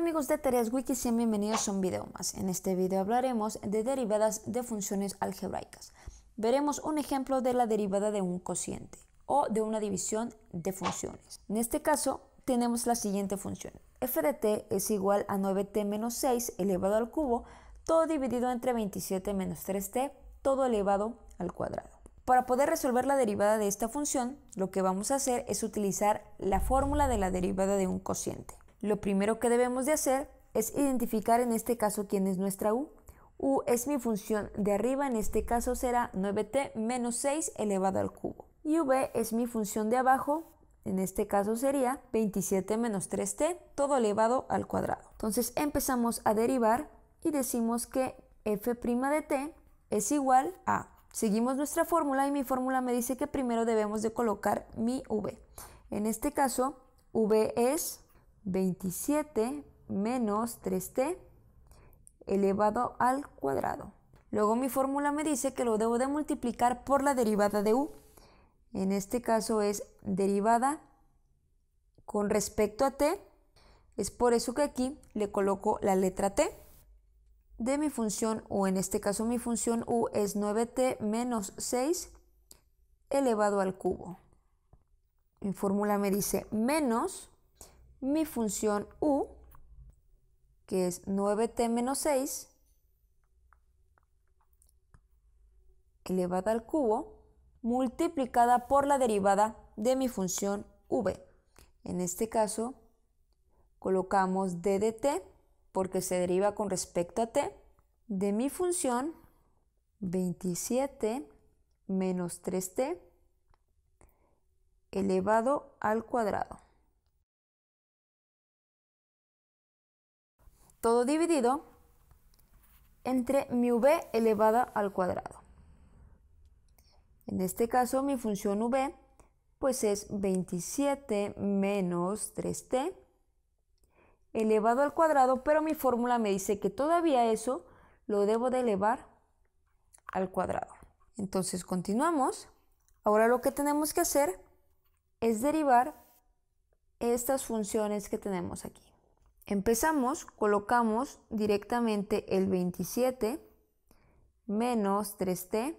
amigos de Tareas Wiki? Sean bienvenidos a un video más. En este video hablaremos de derivadas de funciones algebraicas. Veremos un ejemplo de la derivada de un cociente o de una división de funciones. En este caso tenemos la siguiente función. f de t es igual a 9t menos 6 elevado al cubo, todo dividido entre 27 menos 3t, todo elevado al cuadrado. Para poder resolver la derivada de esta función, lo que vamos a hacer es utilizar la fórmula de la derivada de un cociente. Lo primero que debemos de hacer es identificar en este caso quién es nuestra U. U es mi función de arriba, en este caso será 9t menos 6 elevado al cubo. Y V es mi función de abajo, en este caso sería 27 menos 3t, todo elevado al cuadrado. Entonces empezamos a derivar y decimos que f' de t es igual a... Seguimos nuestra fórmula y mi fórmula me dice que primero debemos de colocar mi v. En este caso, v es 27 menos 3t elevado al cuadrado. Luego mi fórmula me dice que lo debo de multiplicar por la derivada de u. En este caso es derivada con respecto a t. Es por eso que aquí le coloco la letra t de mi función u. En este caso mi función u es 9t menos 6 elevado al cubo. Mi fórmula me dice menos mi función u, que es 9t menos 6, elevada al cubo, multiplicada por la derivada de mi función v. En este caso, colocamos d de t, porque se deriva con respecto a t, de mi función 27 menos 3t elevado al cuadrado. todo dividido entre mi v elevada al cuadrado. En este caso mi función v pues es 27 menos 3t elevado al cuadrado, pero mi fórmula me dice que todavía eso lo debo de elevar al cuadrado. Entonces continuamos. Ahora lo que tenemos que hacer es derivar estas funciones que tenemos aquí. Empezamos, colocamos directamente el 27 menos 3t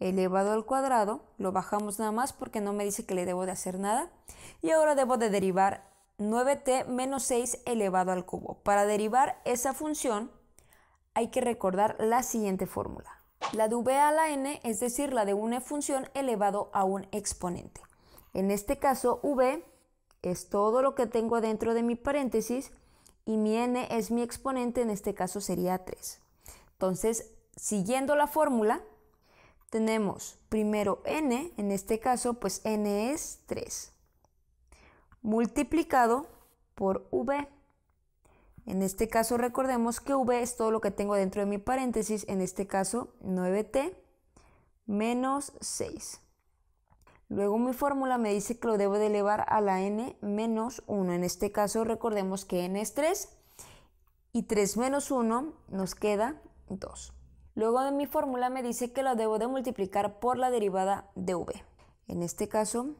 elevado al cuadrado, lo bajamos nada más porque no me dice que le debo de hacer nada, y ahora debo de derivar 9t menos 6 elevado al cubo. Para derivar esa función hay que recordar la siguiente fórmula. La de v a la n, es decir, la de una función elevado a un exponente. En este caso, v es todo lo que tengo dentro de mi paréntesis y mi n es mi exponente, en este caso sería 3. Entonces, siguiendo la fórmula, tenemos primero n, en este caso pues n es 3, multiplicado por v. En este caso recordemos que v es todo lo que tengo dentro de mi paréntesis, en este caso 9t menos 6. Luego mi fórmula me dice que lo debo de elevar a la n menos 1. En este caso recordemos que n es 3 y 3 menos 1 nos queda 2. Luego de mi fórmula me dice que lo debo de multiplicar por la derivada de v. En este caso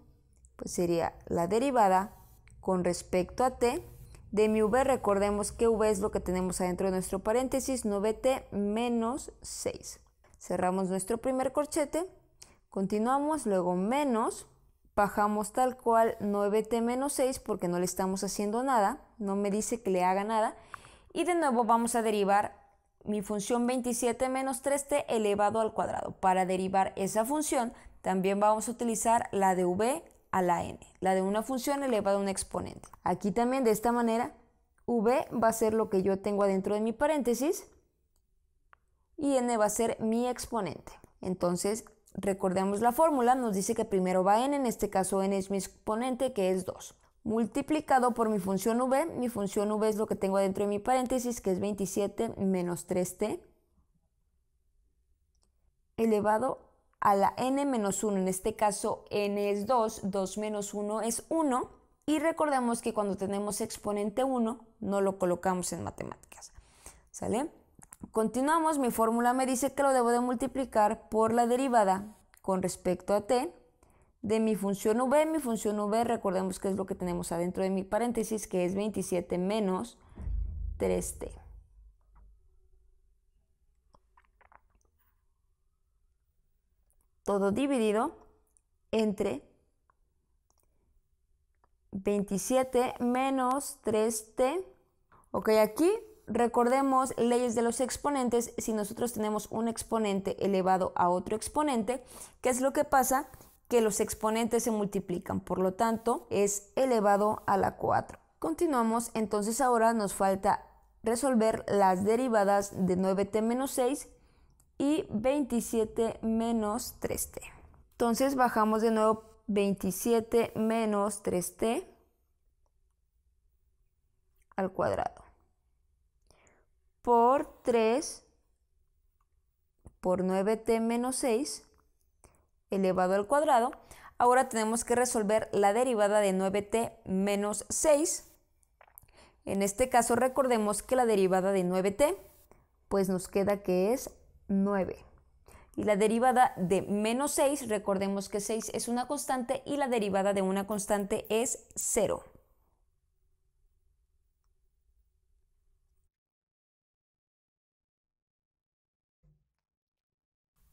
pues sería la derivada con respecto a t de mi v. Recordemos que v es lo que tenemos adentro de nuestro paréntesis 9t menos 6. Cerramos nuestro primer corchete Continuamos, luego menos, bajamos tal cual 9t menos 6 porque no le estamos haciendo nada, no me dice que le haga nada. Y de nuevo vamos a derivar mi función 27 menos 3t elevado al cuadrado. Para derivar esa función también vamos a utilizar la de v a la n, la de una función elevada a un exponente. Aquí también de esta manera v va a ser lo que yo tengo adentro de mi paréntesis y n va a ser mi exponente. Entonces Recordemos la fórmula, nos dice que primero va n, en este caso n es mi exponente que es 2, multiplicado por mi función v, mi función v es lo que tengo dentro de mi paréntesis que es 27 menos 3t elevado a la n menos 1, en este caso n es 2, 2 menos 1 es 1 y recordemos que cuando tenemos exponente 1 no lo colocamos en matemáticas, ¿sale? Continuamos, mi fórmula me dice que lo debo de multiplicar por la derivada con respecto a t de mi función v. Mi función v, recordemos que es lo que tenemos adentro de mi paréntesis, que es 27 menos 3t. Todo dividido entre 27 menos 3t. Ok, aquí recordemos leyes de los exponentes, si nosotros tenemos un exponente elevado a otro exponente, ¿qué es lo que pasa? Que los exponentes se multiplican, por lo tanto es elevado a la 4. Continuamos, entonces ahora nos falta resolver las derivadas de 9t menos 6 y 27 menos 3t. Entonces bajamos de nuevo 27 menos 3t al cuadrado por 3 por 9t menos 6 elevado al cuadrado. Ahora tenemos que resolver la derivada de 9t menos 6. En este caso recordemos que la derivada de 9t pues nos queda que es 9. Y la derivada de menos 6, recordemos que 6 es una constante y la derivada de una constante es 0.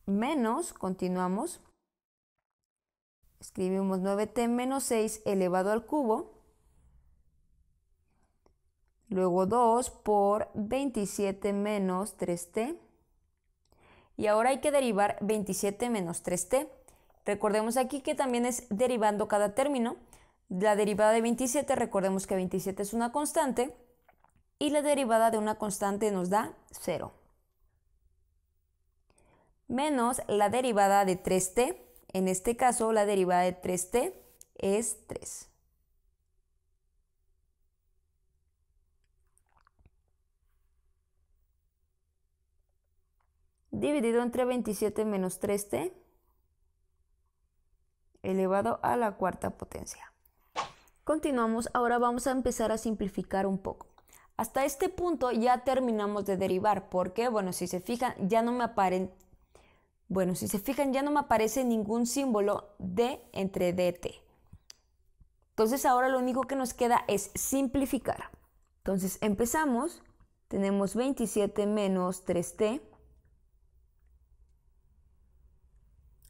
menos, continuamos, escribimos 9t menos 6 elevado al cubo, luego 2 por 27 menos 3t, y ahora hay que derivar 27 menos 3t. Recordemos aquí que también es derivando cada término. La derivada de 27, recordemos que 27 es una constante, y la derivada de una constante nos da 0 menos la derivada de 3t. En este caso, la derivada de 3t es 3. dividido entre 27 menos 3t elevado a la cuarta potencia. Continuamos, ahora vamos a empezar a simplificar un poco. Hasta este punto ya terminamos de derivar, porque, bueno, si se fijan, ya no me, apare bueno, si se fijan ya no me aparece ningún símbolo D entre DT. Entonces ahora lo único que nos queda es simplificar. Entonces empezamos, tenemos 27 menos 3T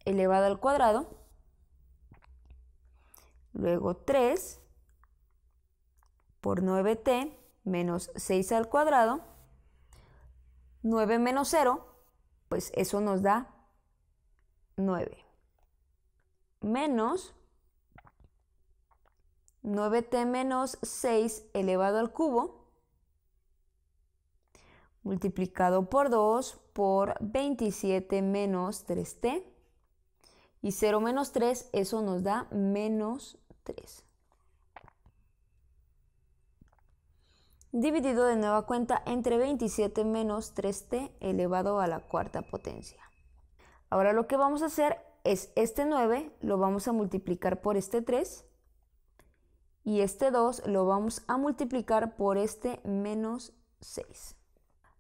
elevado al cuadrado, luego 3 por 9T menos 6 al cuadrado, 9 menos 0, pues eso nos da 9. Menos 9t menos 6 elevado al cubo multiplicado por 2 por 27 menos 3t. Y 0 menos 3, eso nos da menos 3. Dividido de nueva cuenta entre 27 menos 3t elevado a la cuarta potencia. Ahora lo que vamos a hacer es este 9 lo vamos a multiplicar por este 3 y este 2 lo vamos a multiplicar por este menos 6.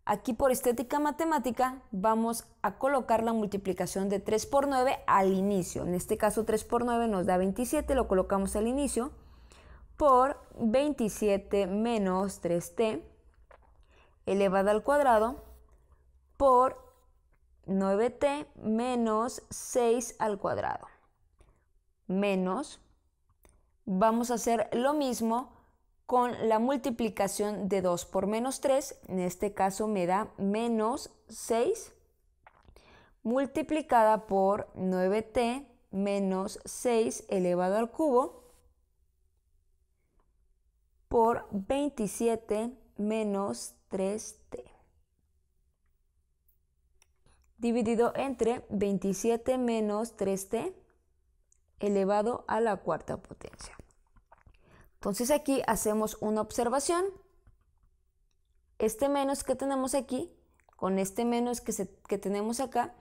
Aquí por estética matemática vamos a colocar la multiplicación de 3 por 9 al inicio. En este caso 3 por 9 nos da 27, lo colocamos al inicio por 27 menos 3t elevado al cuadrado por 9t menos 6 al cuadrado. Menos, vamos a hacer lo mismo con la multiplicación de 2 por menos 3, en este caso me da menos 6 multiplicada por 9t menos 6 elevado al cubo por 27 menos 3t dividido entre 27 menos 3t elevado a la cuarta potencia. Entonces aquí hacemos una observación. Este menos que tenemos aquí, con este menos que, tenemos acá,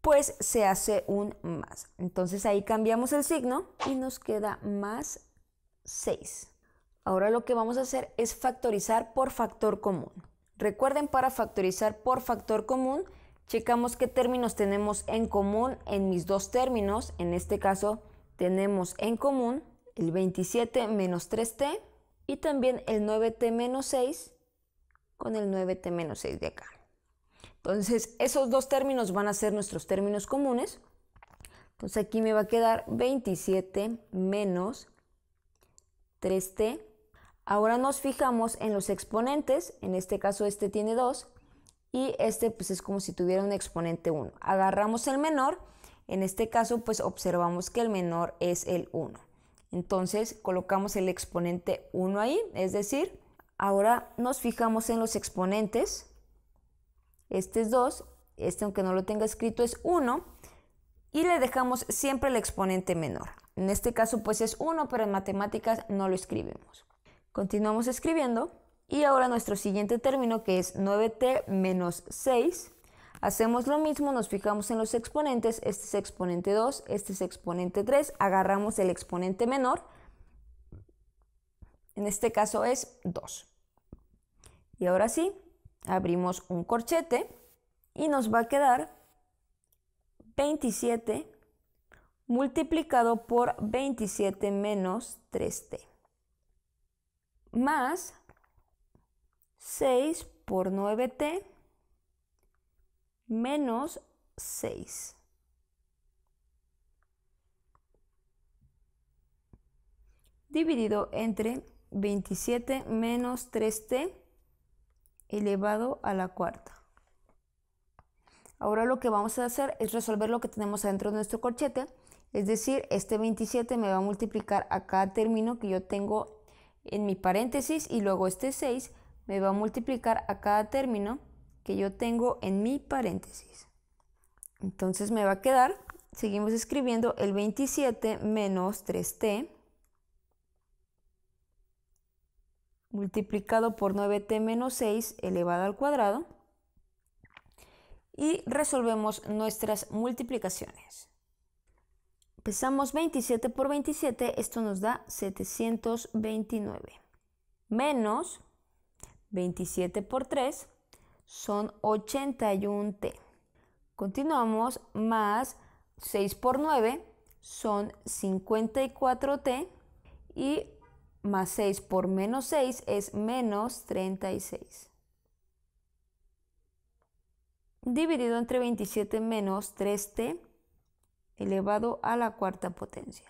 pues se hace un más. Entonces ahí cambiamos el signo y nos queda más 6. Ahora lo que vamos a hacer es factorizar por factor común. Recuerden, para factorizar por factor común checamos qué términos tenemos en común en mis dos términos. En este caso, tenemos en común el 27 menos 3t y también el 9t menos 6 con el 9t menos 6 de acá. Entonces, esos dos términos van a ser nuestros términos comunes. Entonces, aquí me va a quedar 27 menos 3t. Ahora nos fijamos en los exponentes. En este caso, este tiene 2 y este pues es como si tuviera un exponente 1. Agarramos el menor, en este caso pues observamos que el menor es el 1. Entonces colocamos el exponente 1 ahí, es decir, ahora nos fijamos en los exponentes. Este es 2, este aunque no lo tenga escrito es 1 y le dejamos siempre el exponente menor. En este caso pues es 1, pero en matemáticas no lo escribimos. Continuamos escribiendo y ahora nuestro siguiente término que es 9t menos 6. Hacemos lo mismo, nos fijamos en los exponentes, este es exponente 2, este es exponente 3, agarramos el exponente menor, en este caso es 2. Y ahora sí, abrimos un corchete y nos va a quedar 27 multiplicado por 27 menos 3t más 6 por 9t menos 6. Dividido entre 27 menos 3t elevado a la cuarta. Ahora lo que vamos a hacer es resolver lo que tenemos adentro de nuestro corchete, es decir, este 27 me va a multiplicar a cada término que yo tengo en mi paréntesis y luego este 6 me va a multiplicar a cada término que yo tengo en mi paréntesis. Entonces me va a quedar, seguimos escribiendo el 27 menos 3t multiplicado por 9t menos 6 elevado al cuadrado y resolvemos nuestras multiplicaciones. Empezamos 27 por 27, esto nos da 729 menos 27 por 3 son 81 T. Continuamos, más 6 por 9 son 54 T y más 6 por menos 6 es menos 36. Dividido entre 27 menos 3T elevado a la cuarta potencia.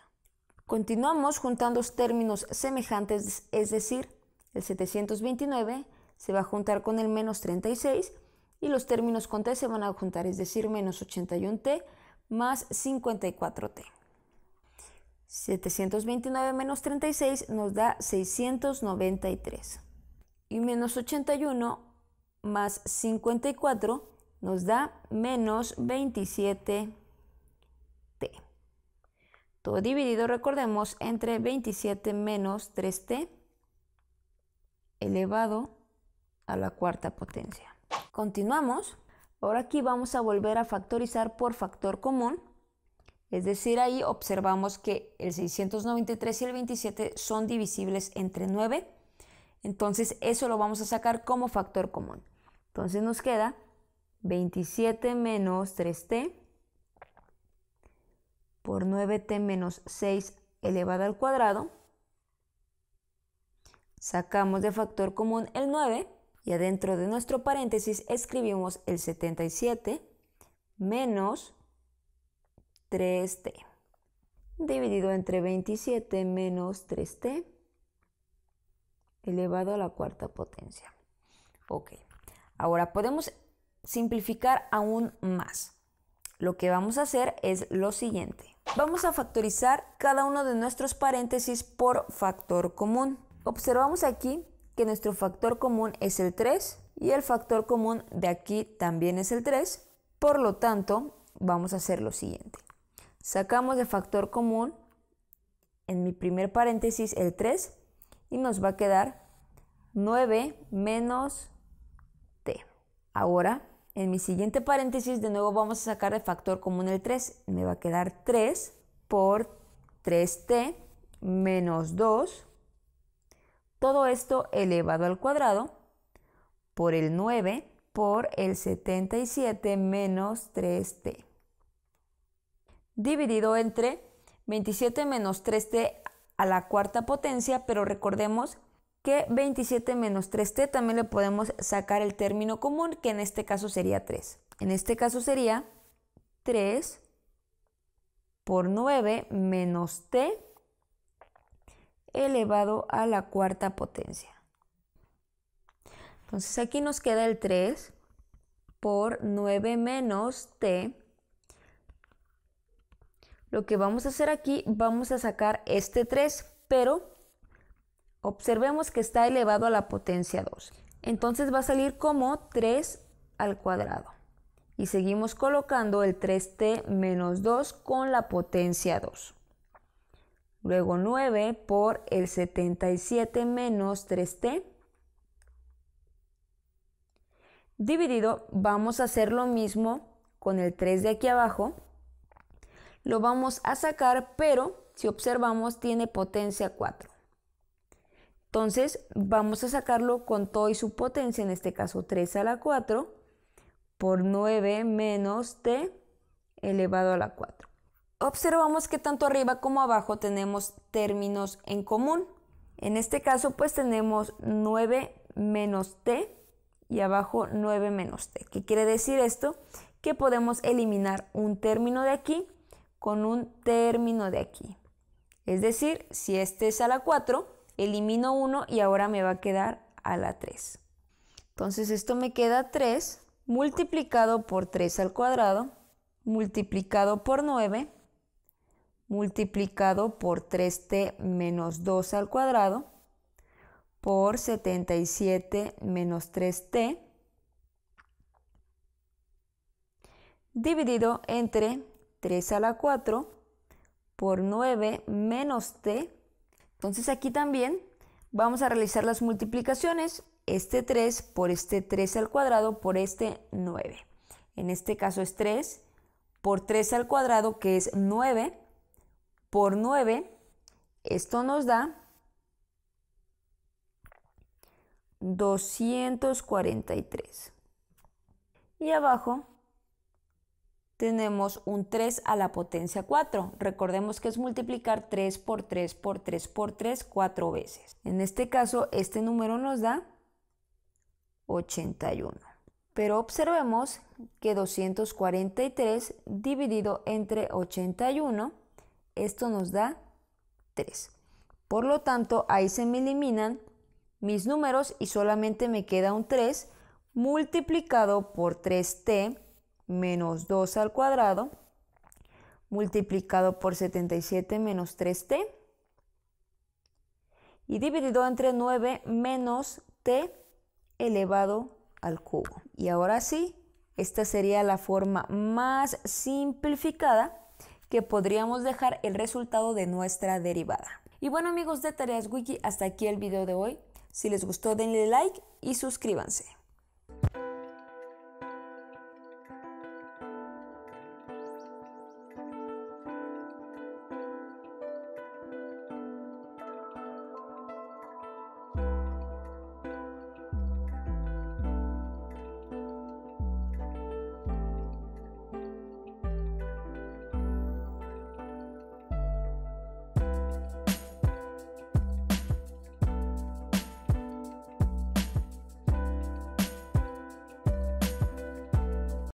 Continuamos juntando términos semejantes, es decir, el 729 se va a juntar con el menos 36 y los términos con t se van a juntar, es decir, menos 81t más 54t. 729 menos 36 nos da 693. Y menos 81 más 54 nos da menos 27t. Todo dividido, recordemos, entre 27 menos 3t elevado a la cuarta potencia. Continuamos. Ahora aquí vamos a volver a factorizar por factor común. Es decir, ahí observamos que el 693 y el 27 son divisibles entre 9. Entonces eso lo vamos a sacar como factor común. Entonces nos queda 27 menos 3t por 9t menos 6 elevado al cuadrado Sacamos de factor común el 9 y adentro de nuestro paréntesis escribimos el 77 menos 3t dividido entre 27 menos 3t elevado a la cuarta potencia. Ok, ahora podemos simplificar aún más. Lo que vamos a hacer es lo siguiente. Vamos a factorizar cada uno de nuestros paréntesis por factor común. Observamos aquí que nuestro factor común es el 3 y el factor común de aquí también es el 3. Por lo tanto, vamos a hacer lo siguiente. Sacamos de factor común en mi primer paréntesis el 3 y nos va a quedar 9 menos t. Ahora, en mi siguiente paréntesis de nuevo vamos a sacar de factor común el 3. Me va a quedar 3 por 3t menos 2 todo esto elevado al cuadrado por el 9 por el 77 menos 3t. Dividido entre 27 menos 3t a la cuarta potencia, pero recordemos que 27 menos 3t también le podemos sacar el término común, que en este caso sería 3. En este caso sería 3 por 9 menos t elevado a la cuarta potencia. Entonces aquí nos queda el 3 por 9 menos t. Lo que vamos a hacer aquí, vamos a sacar este 3, pero observemos que está elevado a la potencia 2. Entonces va a salir como 3 al cuadrado. Y seguimos colocando el 3t menos 2 con la potencia 2. Luego 9 por el 77 menos 3t. Dividido, vamos a hacer lo mismo con el 3 de aquí abajo. Lo vamos a sacar, pero si observamos tiene potencia 4. Entonces vamos a sacarlo con todo y su potencia, en este caso 3 a la 4, por 9 menos t elevado a la 4 observamos que tanto arriba como abajo tenemos términos en común. En este caso pues tenemos 9 menos t y abajo 9 menos t. ¿Qué quiere decir esto? Que podemos eliminar un término de aquí con un término de aquí. Es decir, si este es a la 4, elimino 1 y ahora me va a quedar a la 3. Entonces esto me queda 3 multiplicado por 3 al cuadrado, multiplicado por 9 multiplicado por 3t menos 2 al cuadrado por 77 menos 3t dividido entre 3 a la 4 por 9 menos t. Entonces aquí también vamos a realizar las multiplicaciones, este 3 por este 3 al cuadrado por este 9. En este caso es 3 por 3 al cuadrado que es 9 por 9, esto nos da 243. Y abajo tenemos un 3 a la potencia 4. Recordemos que es multiplicar 3 por 3 por 3 por 3 4 veces. En este caso, este número nos da 81. Pero observemos que 243 dividido entre 81 esto nos da 3. Por lo tanto, ahí se me eliminan mis números y solamente me queda un 3 multiplicado por 3t menos 2 al cuadrado multiplicado por 77 menos 3t y dividido entre 9 menos t elevado al cubo. Y ahora sí, esta sería la forma más simplificada que podríamos dejar el resultado de nuestra derivada. Y bueno amigos de Tareas Wiki, hasta aquí el video de hoy. Si les gustó denle like y suscríbanse.